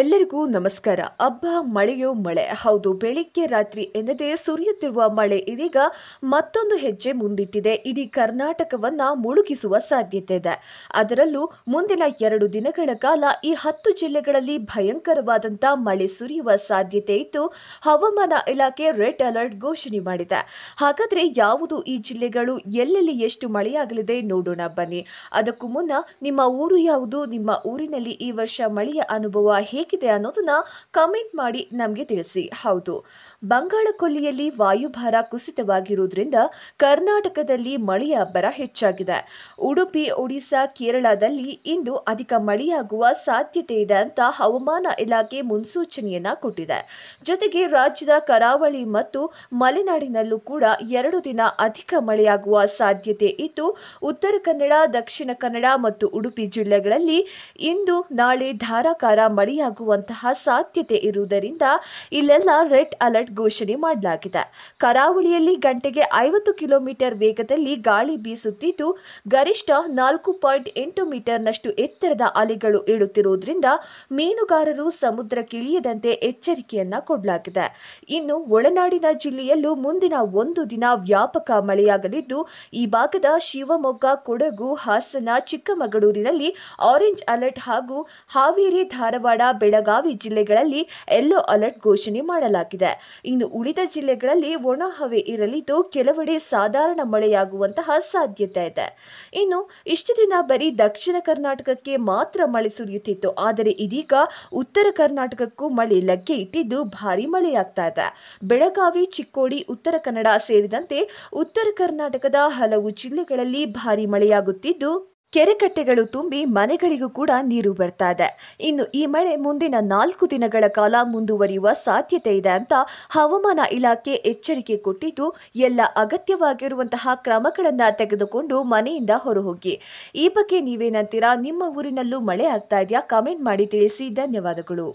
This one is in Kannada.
ಎಲ್ಲರಿಗೂ ನಮಸ್ಕಾರ ಹಬ್ಬ ಮಳೆಯೋ ಮಳೆ ಹೌದು ಬೆಳಿಗ್ಗೆ ರಾತ್ರಿ ಎನ್ನದೇ ಸುರಿಯುತ್ತಿರುವ ಮಳೆ ಇದೀಗ ಮತ್ತೊಂದು ಹೆಜ್ಜೆ ಮುಂದಿಟ್ಟಿದೆ ಇಡೀ ಕರ್ನಾಟಕವನ್ನ ಮುಳುಗಿಸುವ ಸಾಧ್ಯತೆ ಇದೆ ಅದರಲ್ಲೂ ಮುಂದಿನ ಎರಡು ದಿನಗಳ ಕಾಲ ಈ ಹತ್ತು ಜಿಲ್ಲೆಗಳಲ್ಲಿ ಭಯಂಕರವಾದಂಥ ಮಳೆ ಸುರಿಯುವ ಸಾಧ್ಯತೆ ಇದ್ದು ಹವಾಮಾನ ಇಲಾಖೆ ರೆಡ್ ಅಲರ್ಟ್ ಘೋಷಣೆ ಮಾಡಿದೆ ಹಾಗಾದರೆ ಯಾವುದು ಈ ಜಿಲ್ಲೆಗಳು ಎಲ್ಲೆಲ್ಲಿ ಎಷ್ಟು ಮಳೆಯಾಗಲಿದೆ ನೋಡೋಣ ಬನ್ನಿ ಅದಕ್ಕೂ ಮುನ್ನ ನಿಮ್ಮ ಊರು ಯಾವುದು ನಿಮ್ಮ ಊರಿನಲ್ಲಿ ಈ ವರ್ಷ ಮಳೆಯ ಅನುಭವ ಹೇಗೆ ಹೇಗಿದೆ ಅನ್ನೋದನ್ನ ಕಮೆಂಟ್ ಮಾಡಿ ನಮಗೆ ತಿಳಿಸಿ ಹೌದು ಬಂಗಾಳಕೊಲ್ಲಿಯಲ್ಲಿ ವಾಯುಭಾರ ಕುಸಿತವಾಗಿರುವುದರಿಂದ ಕರ್ನಾಟಕದಲ್ಲಿ ಮಳೆಯ ಅಬ್ಬರ ಹೆಚ್ಚಾಗಿದೆ ಉಡುಪಿ ಒಡಿಸಾ ಕೇರಳದಲ್ಲಿ ಇಂದು ಅಧಿಕ ಮಳೆಯಾಗುವ ಸಾಧ್ಯತೆ ಇದೆ ಅಂತ ಹವಾಮಾನ ಇಲಾಖೆ ಮುನ್ಸೂಚನೆಯನ್ನ ಕೊಟ್ಟಿದೆ ಜೊತೆಗೆ ರಾಜ್ಯದ ಕರಾವಳಿ ಮತ್ತು ಮಲೆನಾಡಿನಲ್ಲೂ ಕೂಡ ಎರಡು ದಿನ ಅಧಿಕ ಮಳೆಯಾಗುವ ಸಾಧ್ಯತೆ ಇದ್ದು ಉತ್ತರ ಕನ್ನಡ ದಕ್ಷಿಣ ಕನ್ನಡ ಮತ್ತು ಉಡುಪಿ ಜಿಲ್ಲೆಗಳಲ್ಲಿ ಇಂದು ನಾಳೆ ಧಾರಾಕಾರ ಮಳೆಯಾಗುವ ಆಗುವಂತಹ ಸಾಧ್ಯತೆ ಇರುವುದರಿಂದ ಇಲ್ಲೆಲ್ಲ ರೆಡ್ ಅಲರ್ಟ್ ಘೋಷಣೆ ಮಾಡಲಾಗಿದೆ ಕರಾವಳಿಯಲ್ಲಿ ಗಂಟೆಗೆ ಐವತ್ತು ಕಿಲೋಮೀಟರ್ ವೇಗದಲ್ಲಿ ಗಾಳಿ ಬೀಸುತ್ತಿದ್ದು ಗರಿಷ್ಠ ನಾಲ್ಕು ಪಾಯಿಂಟ್ ಎಂಟು ಮೀಟರ್ನಷ್ಟು ಎತ್ತರದ ಅಲೆಗಳು ಏಳುತ್ತಿರುವುದರಿಂದ ಮೀನುಗಾರರು ಸಮುದ್ರಕ್ಕಿಳಿಯದಂತೆ ಎಚ್ಚರಿಕೆಯನ್ನ ಕೊಡಲಾಗಿದೆ ಇನ್ನು ಒಳನಾಡಿನ ಜಿಲ್ಲೆಯಲ್ಲೂ ಮುಂದಿನ ಒಂದು ದಿನ ವ್ಯಾಪಕ ಮಳೆಯಾಗಲಿದ್ದು ಈ ಭಾಗದ ಶಿವಮೊಗ್ಗ ಕೊಡಗು ಹಾಸನ ಚಿಕ್ಕಮಗಳೂರಿನಲ್ಲಿ ಆರೆಂಜ್ ಅಲರ್ಟ್ ಹಾಗೂ ಹಾವೇರಿ ಧಾರವಾಡ ಬೆಳಗಾವಿ ಜಿಲ್ಲೆಗಳಲ್ಲಿ ಯೆಲ್ಲೋ ಅಲರ್ಟ್ ಘೋಷಣೆ ಮಾಡಲಾಗಿದೆ ಇನ್ನು ಉಳಿದ ಜಿಲ್ಲೆಗಳಲ್ಲಿ ಒಣ ಹವೆ ಇರಲಿದ್ದು ಕೆಲವೆಡೆ ಸಾಧಾರಣ ಮಳೆಯಾಗುವಂತಹ ಸಾಧ್ಯತೆ ಇದೆ ಇನ್ನು ಇಷ್ಟು ದಿನ ಬರೀ ದಕ್ಷಿಣ ಕರ್ನಾಟಕಕ್ಕೆ ಮಾತ್ರ ಮಳೆ ಸುರಿಯುತ್ತಿತ್ತು ಆದರೆ ಇದೀಗ ಉತ್ತರ ಕರ್ನಾಟಕಕ್ಕೂ ಮಳೆ ಲಗ್ಗೆ ಇಟ್ಟಿದ್ದು ಭಾರಿ ಮಳೆಯಾಗ್ತಾ ಇದೆ ಬೆಳಗಾವಿ ಚಿಕ್ಕೋಡಿ ಉತ್ತರ ಕನ್ನಡ ಸೇರಿದಂತೆ ಉತ್ತರ ಕರ್ನಾಟಕದ ಹಲವು ಜಿಲ್ಲೆಗಳಲ್ಲಿ ಭಾರಿ ಮಳೆಯಾಗುತ್ತಿದ್ದು ಕೆರೆಕಟ್ಟೆಗಳು ತುಂಬಿ ಮನೆಗಳಿಗೂ ಕೂಡ ನೀರು ಬರ್ತಾ ಇದೆ ಇನ್ನು ಈ ಮಳೆ ಮುಂದಿನ ನಾಲ್ಕು ದಿನಗಳ ಕಾಲ ಮುಂದುವರಿಯುವ ಸಾಧ್ಯತೆ ಇದೆ ಅಂತ ಹವಾಮಾನ ಇಲಾಖೆ ಎಚ್ಚರಿಕೆ ಕೊಟ್ಟಿದ್ದು ಎಲ್ಲ ಅಗತ್ಯವಾಗಿರುವಂತಹ ಕ್ರಮಗಳನ್ನು ತೆಗೆದುಕೊಂಡು ಮನೆಯಿಂದ ಹೊರಹೋಗಿ ಈ ಬಗ್ಗೆ ನೀವೇನಂತೀರಾ ನಿಮ್ಮ ಊರಿನಲ್ಲೂ ಮಳೆ ಆಗ್ತಾ ಇದೆಯಾ ಕಮೆಂಟ್ ಮಾಡಿ ತಿಳಿಸಿ ಧನ್ಯವಾದಗಳು